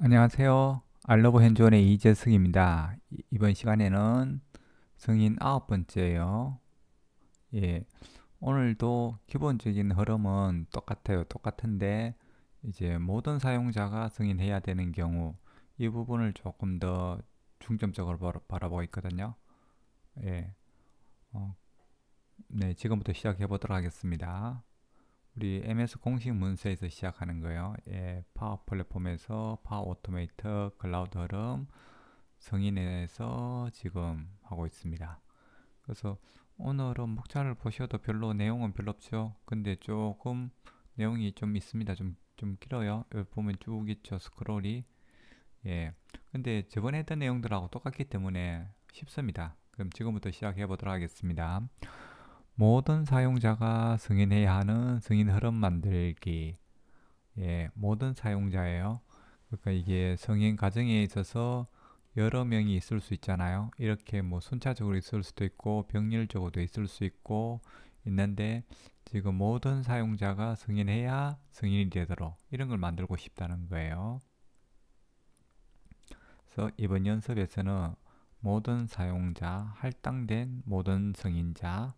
안녕하세요. 알러브 현존의 이재승입니다. 이번 시간에는 성인 아홉 번째예요. 예, 오늘도 기본적인 흐름은 똑같아요. 똑같은데 이제 모든 사용자가 승인해야 되는 경우 이 부분을 조금 더 중점적으로 바라보고 있거든요. 예, 어, 네, 지금부터 시작해 보도록 하겠습니다. 우리 MS 공식 문서에서 시작하는 거예요. 예, 파워 플랫폼에서 파워 오토메이터, 클라우드 흐름, 성인에서 지금 하고 있습니다. 그래서 오늘은 목차를 보셔도 별로 내용은 별로 없죠. 근데 조금 내용이 좀 있습니다. 좀, 좀 길어요. 여기 보면 쭉 있죠. 스크롤이. 예. 근데 저번에 했던 내용들하고 똑같기 때문에 쉽습니다. 그럼 지금부터 시작해 보도록 하겠습니다. 모든 사용자가 승인해야 하는 승인 흐름 만들기 예, 모든 사용자예요. 그러니까 이게 성인 과정에 있어서 여러 명이 있을 수 있잖아요. 이렇게 뭐 순차적으로 있을 수도 있고 병렬적으로도 있을 수 있고 있는데 지금 모든 사용자가 승인해야 승인이 되도록 이런 걸 만들고 싶다는 거예요. 그래서 이번 연습에서는 모든 사용자, 할당된 모든 승인자,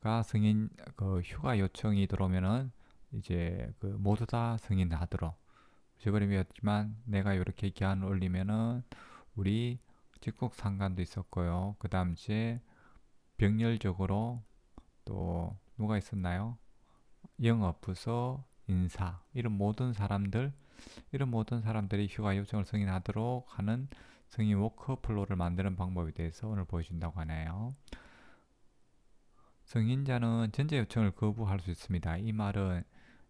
가 승인 그 휴가 요청이 들어오면은 이제 그 모두 다 승인하도록 제버림이었지만 내가 이렇게 기한을 올리면은 우리 직국 상관도 있었고요. 그 다음에 병렬적으로 또 누가 있었나요? 영업 부서 인사 이런 모든 사람들 이런 모든 사람들이 휴가 요청을 승인하도록 하는 승인 워크플로우를 만드는 방법에 대해서 오늘 보여준다고 하네요. 승인자는 전제 요청을 거부할 수 있습니다. 이 말은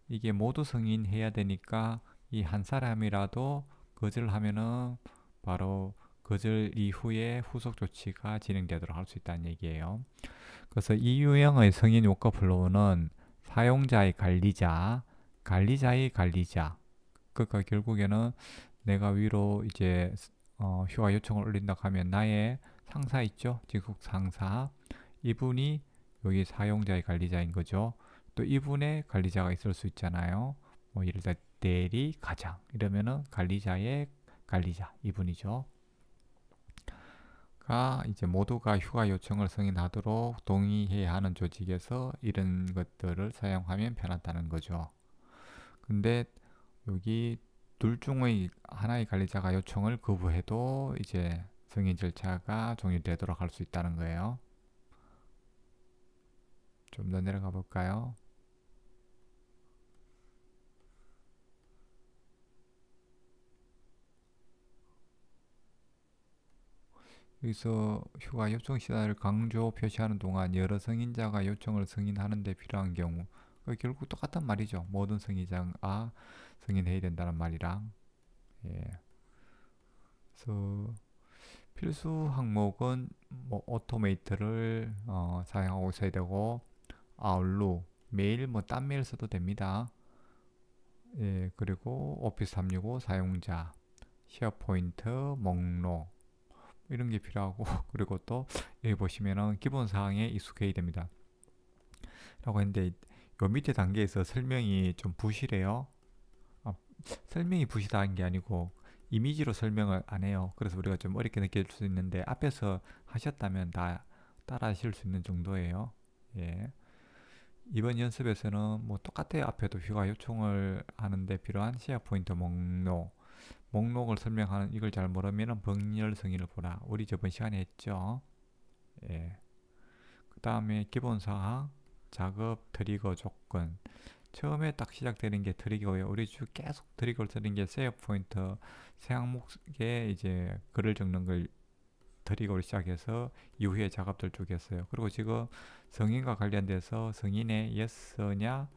이게 모두 성인해야 되니까 이 한 사람이라도 거절하면은 바로 거절 이후에 후속 조치가 진행되도록 할 수 있다는 얘기예요. 그래서 이 유형의 성인 요가 플로우는 사용자의 관리자, 관리자의 관리자. 그러니까 결국에는 내가 위로 이제 어, 휴가 요청을 올린다 하면 나의 상사 있죠? 직속 상사. 이분이 여기 사용자의 관리자인 거죠. 또 이분의 관리자가 있을 수 있잖아요. 뭐 예를 들어 대리 가장 이러면은 관리자의 관리자 이분이죠. 가 이제 모두가 휴가 요청을 승인하도록 동의해야 하는 조직에서 이런 것들을 사용하면 편하다는 거죠. 근데 여기 둘 중의 하나의 관리자가 요청을 거부해도 이제 승인 절차가 종료되도록 할 수 있다는 거예요. 좀더 내려가 볼까요? 여기서 휴가 요청 시한을 강조 표시하는 동안 여러 승인자가 요청을 승인하는데 필요한 경우 결국 똑같단 말이죠. 모든 승인자가 아, 승인해야 된다는 말이랑 예. 그래서 필수 항목은 뭐 오토메이트를 어, 사용하고 있어야 되고 아울로 메일 뭐 딴 메일 써도 됩니다. 예, 그리고 오피스 365 사용자, 쉐어포인트, 목록 이런 게 필요하고 그리고 또 여기 보시면은 기본 사항에 익숙해야 됩니다. 라고 했는데 요 밑에 단계에서 설명이 좀 부실해요. 아, 설명이 부실한 게 아니고 이미지로 설명을 안 해요. 그래서 우리가 좀 어렵게 느낄 수 있는데 앞에서 하셨다면 다 따라 하실 수 있는 정도예요. 예. 이번 연습에서는 뭐 똑같아요. 앞에도 휴가 요청을 하는데 필요한 시야 포인트 목록, 목록을 설명하는 이걸 잘 모르면 병렬 성의를 보라. 우리 저번 시간에 했죠. 예. 그 다음에 기본사항, 작업, 트리거 조건. 처음에 딱 시작되는 게 트리거예요. 우리 계속 트리거를 쓰는 게 세어 포인트, 세 항목에 이제 글을 적는 걸 드리고로 시작해서 이후의 작업들 쭉 했어요. 그리고 지금 성인과 관련돼서 성인의 y e 냐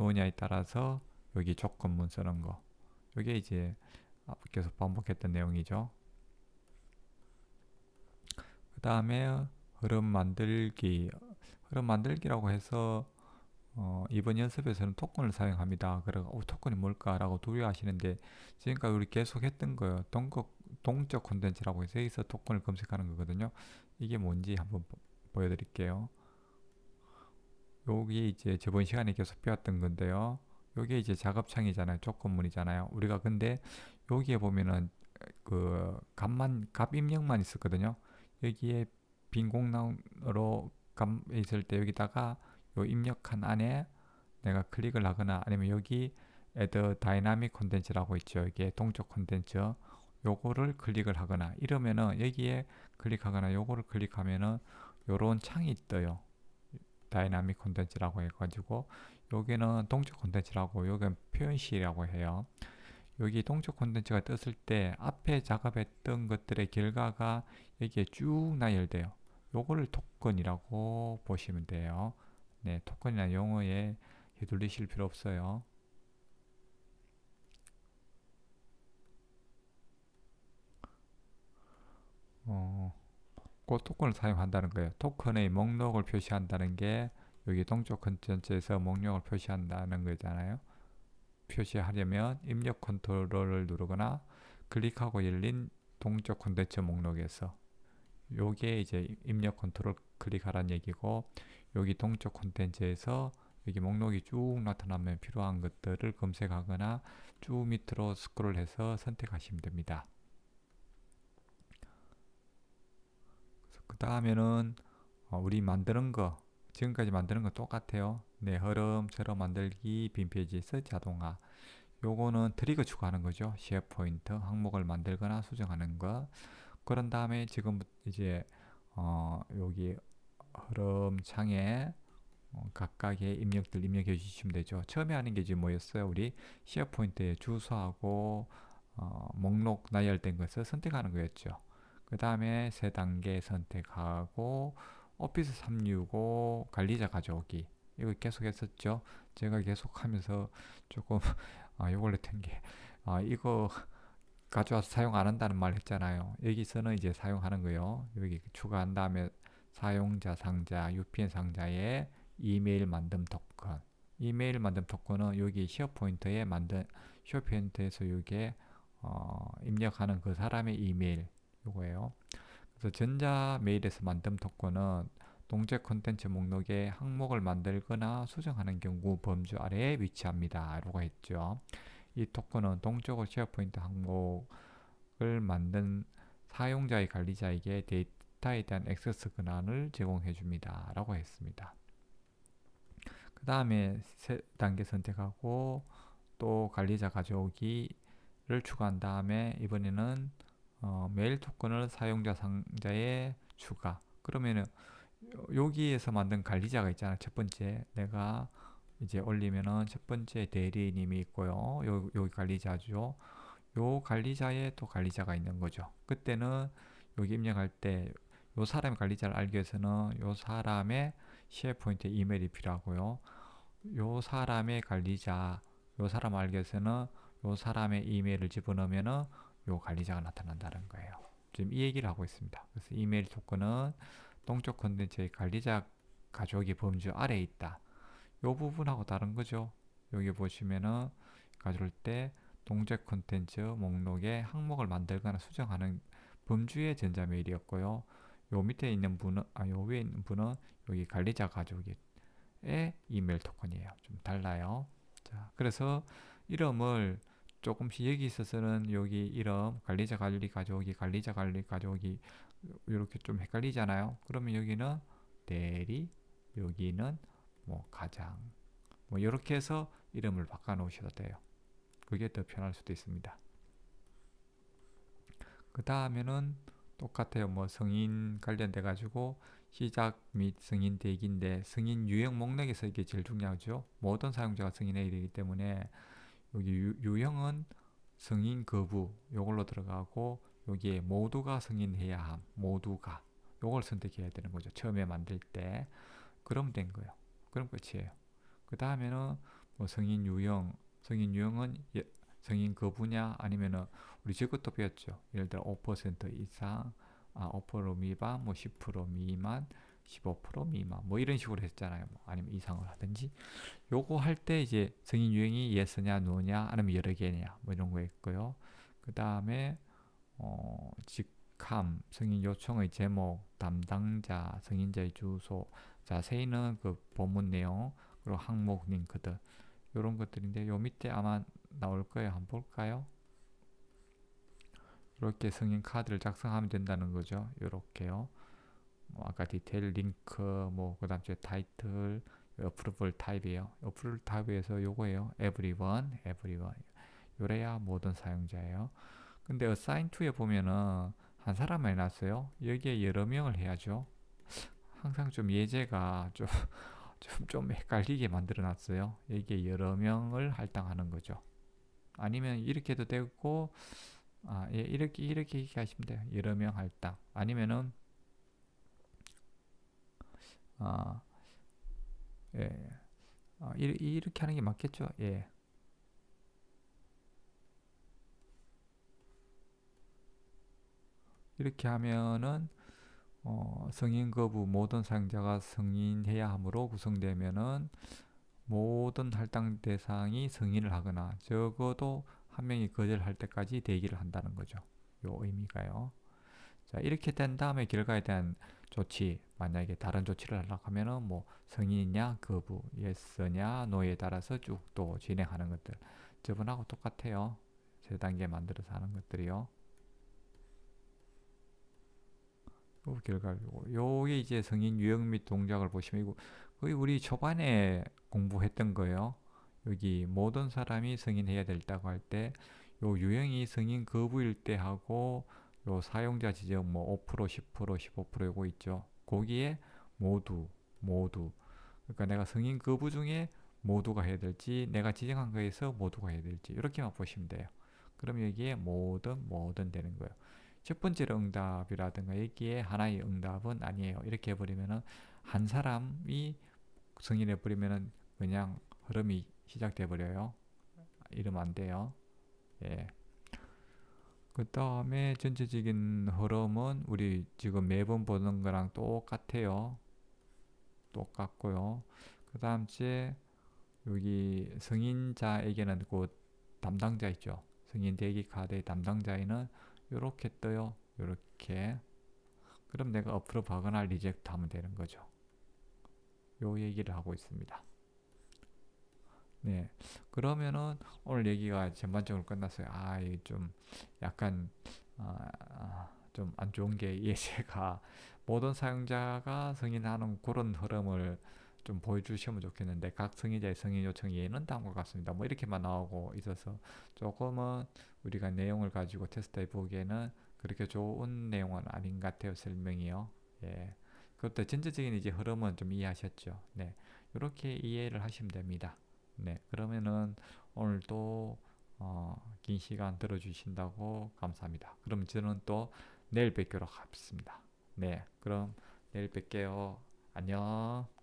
n 냐에 따라서 여기 조건문 쓰는 거 이게 이제 아, 계속 반복했던 내용이죠. 그 다음에 흐름 만들기 흐름 만들기라고 해서 어, 이번 연습에서는 토큰을 사용합니다. 그래 어, 토큰이 뭘까라고 두려워하시는데 지금까지 우리 계속 했던 거예요. 동급 동적 콘텐츠라고 해서 여기서 토큰을 검색하는 거거든요. 이게 뭔지 한번 보여드릴게요. 여기 이제 저번 시간에 계속 배웠던 건데요. 여기 이제 작업창이잖아요. 조건문이잖아요. 우리가 근데 여기에 보면은 그 값만 값 입력만 있었거든요. 여기에 빈 공간으로 값 있을 때 여기다가 요 입력한 안에 내가 클릭을 하거나 아니면 여기 에 d 다이나믹 콘텐츠라고 있죠. 이게 동적 콘텐츠 요거를 클릭을 하거나 이러면은 여기에 클릭하거나 요거를 클릭하면은 요런 창이 떠요 다이나믹 콘텐츠라고 해가지고 여기는 동적 콘텐츠라고 여기는 표현시라고 해요 여기 동적 콘텐츠가 떴을 때 앞에 작업했던 것들의 결과가 여기에 쭉 나열돼요 요거를 토큰이라고 보시면 돼요 네 토큰이나 용어에 휘둘리실 필요 없어요 그 토큰을 사용한다는 거예요. 토큰의 목록을 표시한다는 게 여기 동쪽 컨텐츠에서 목록을 표시한다는 거잖아요. 표시하려면 입력 컨트롤을 누르거나 클릭하고 열린 동적 콘텐츠 목록에서 요게 이제 입력 컨트롤 클릭하란 얘기고 여기 동적 콘텐츠에서 여기 목록이 쭉 나타나면 필요한 것들을 검색하거나 쭉 밑으로 스크롤해서 선택하시면 됩니다. 그 다음에는 어, 우리 만드는 거 지금까지 만드는 거 똑같아요 내 흐름처럼 만들기 빈 페이지에서 자동화 요거는 트리거 추가하는 거죠 쉐어 포인트 항목을 만들거나 수정하는 거 그런 다음에 지금 이제 어, 여기 흐름 창에 어, 각각의 입력들 입력해 주시면 되죠 처음에 하는 게 지금 뭐였어요 우리 쉐어 포인트의 주소하고 어, 목록 나열된 것을 선택하는 거였죠 그 다음에 세 단계 선택하고 오피스 365 관리자 가져오기 이거 계속 했었죠 제가 계속 하면서 조금 아, 요걸 로된게 아, 이거 가져와서 사용 안 한다는 말 했잖아요 여기서는 이제 사용하는 거요 여기 추가한 다음에 사용자 상자 UPN 상자에 이메일 만듦 토큰 이메일 만듦 토큰은 여기 시어 포인트에 만든 시어 포인트에서 여기에 어, 입력하는 그 사람의 이메일 이거예요 그래서 전자메일에서 만듦 특권은 동제 콘텐츠 목록에 항목을 만들거나 수정하는 경우 범주 아래에 위치합니다. 라고 했죠. 이 토큰은 동적으로 쉐어포인트 항목을 만든 사용자의 관리자에게 데이터에 대한 액세스 권한을 제공해 줍니다. 라고 했습니다. 그 다음에 세 단계 선택하고 또 관리자 가져오기를 추가한 다음에 이번에는 어, 메일 토큰을 사용자 상자에 추가 그러면은 여기에서 만든 관리자가 있잖아 첫 번째 내가 이제 올리면은 첫 번째 대리님이 있고요 요, 여기 관리자죠 요 관리자에 또 관리자가 있는 거죠 그때는 여기 입력할 때 요 사람의 관리자를 알기 위해서는 요 사람의 CF 포인트 이메일이 필요하고요 요 사람의 관리자 요 사람 알기 위해서는 요 사람의 이메일을 집어넣으면은 요 관리자가 나타난다는 거예요. 지금 이 얘기를 하고 있습니다. 그래서 이메일 토큰은 동적 컨텐츠의 관리자 가족이 범주 아래에 있다. 요 부분하고 다른 거죠. 여기 보시면은 가져올 때 동적 컨텐츠 목록에 항목을 만들거나 수정하는 범주의 전자메일이었고요. 요 밑에 있는 분은 아 요 위에 있는 분은 여기 관리자 가족의 이메일 토큰이에요. 좀 달라요. 자, 그래서 이름을 조금씩 여기 있어서는 여기 이름 관리자 관리 가져오기 관리자 관리 가져오기 이렇게 좀 헷갈리잖아요 그러면 여기는 대리 여기는 뭐 가장 뭐 이렇게 해서 이름을 바꿔 놓으셔도 돼요 그게 더 편할 수도 있습니다 그 다음에는 똑같아요 뭐 성인 관련돼 가지고 시작 및 승인 대기인데 승인 유형 목록에서 이게 제일 중요하죠 모든 사용자가 승인해야 되기 때문에 여기 유, 형은 승인 거부 요걸로 들어가고 여기에 모두가 승인해야 함 모두가 요걸 선택해야 되는 거죠 처음에 만들 때 그럼 된 거예요 그럼 끝이에요 그 다음에는 뭐 성인 유형 승인 유형은 예, 성인 거부냐 아니면은 우리 저것도 배웠죠 예를 들어 5% 이상 아, 5% 미만 뭐10% 미만 15% 미만 뭐 이런 식으로 했잖아요. 뭐 아니면 이상을 하든지 요거 할 때 이제 성인 유형이 예스냐 노냐 아니면 여러 개냐 뭐 이런 거 있고요. 그 다음에 어, 직함 성인 요청의 제목 담당자 성인자의 주소 자세히는 그 본문 내용 그리고 항목 링크들 요런 것들인데 요 밑에 아마 나올 거예요. 한번 볼까요? 이렇게 성인 카드를 작성하면 된다는 거죠. 이렇게요. 뭐 아까 디테일 링크 뭐 그 다음 주에 타이틀 어프로블 타입이에요 어프로블 타입에서 요거예요 everyone everyone 요래야 모든 사용자예요 근데 assign to에 보면은 한사람 해놨어요 여기에 여러 명을 해야죠 항상 좀 예제가 좀, 좀, 좀 헷갈리게 만들어 놨어요 이게 여러 명을 할당하는 거죠 아니면 이렇게 도 되고 아, 예, 이렇게 이렇게 하시면 돼요 여러 명 할당 아니면은 아, 예, 예. 아, 이렇게 하는 게 맞겠죠? 예. 이렇게 하면은 어, 성인 거부 모든 사용자가 성인해야 하므로 구성되면은 모든 할당 대상이 성인을 하거나 적어도 한 명이 거절할 때까지 대기를 한다는 거죠. 요 의미가요. 자, 이렇게 된 다음에 결과에 대한 조치 만약에 다른 조치를 하려고 하면은 뭐 성인이냐 거부 예스냐 노에 따라서 쭉 또 진행하는 것들 저번하고 똑같아요 세 단계 만들어서 하는 것들이요 요 결과고 요게 이제 성인 유형 및 동작을 보시면 이거 거의 우리 초반에 공부했던 거예요 여기 모든 사람이 성인해야 된다고 할 때 요 유형이 성인 거부일 때 하고 요 사용자 지적 뭐5% 10% 15%이거 있죠. 거기에 모두 모두 그러니까 내가 승인 거부 그 중에 모두가 해야 될지 내가 지정한 거에서 모두가 해야 될지 이렇게만 보시면 돼요. 그럼 여기에 모든 모든 되는 거예요. 첫 번째 응답이라든가 여기에 하나의 응답은 아니에요. 이렇게 해버리면은 한 사람이 승인해버리면은 그냥 흐름이 시작돼버려요. 이러면 안 돼요. 예. 그 다음에 전체적인 흐름은 우리 지금 매번 보는 거랑 똑같아요. 똑같고요. 그 다음 에 여기 성인자에게는 그 담당자 있죠. 성인 대기 카드의 담당자에는 이렇게 떠요. 이렇게 그럼 내가 앞으로 박거나 리젝트 하면 되는 거죠. 요 얘기를 하고 있습니다. 네. 그러면은 오늘 얘기가 전반적으로 끝났어요. 아, 이좀 약간 아, 아 좀안 좋은 게 예제가 모든 사용자가 승인하는 그런 흐름을 좀 보여주시면 좋겠는데 각 승인자의 승인 요청 예는 다음과 같습니다. 뭐 이렇게만 나오고 있어서 조금은 우리가 내용을 가지고 테스트해 보기에는 그렇게 좋은 내용은 아닌 것 같아요. 설명이요. 예. 그것도 전체적인 이제 흐름은 좀 이해하셨죠? 네. 이렇게 이해를 하시면 됩니다. 네, 그러면은 오늘도 어, 긴 시간 들어주신다고 감사합니다. 그럼 저는 또 내일 뵙도록 하겠습니다. 네, 그럼 내일 뵐게요. 안녕.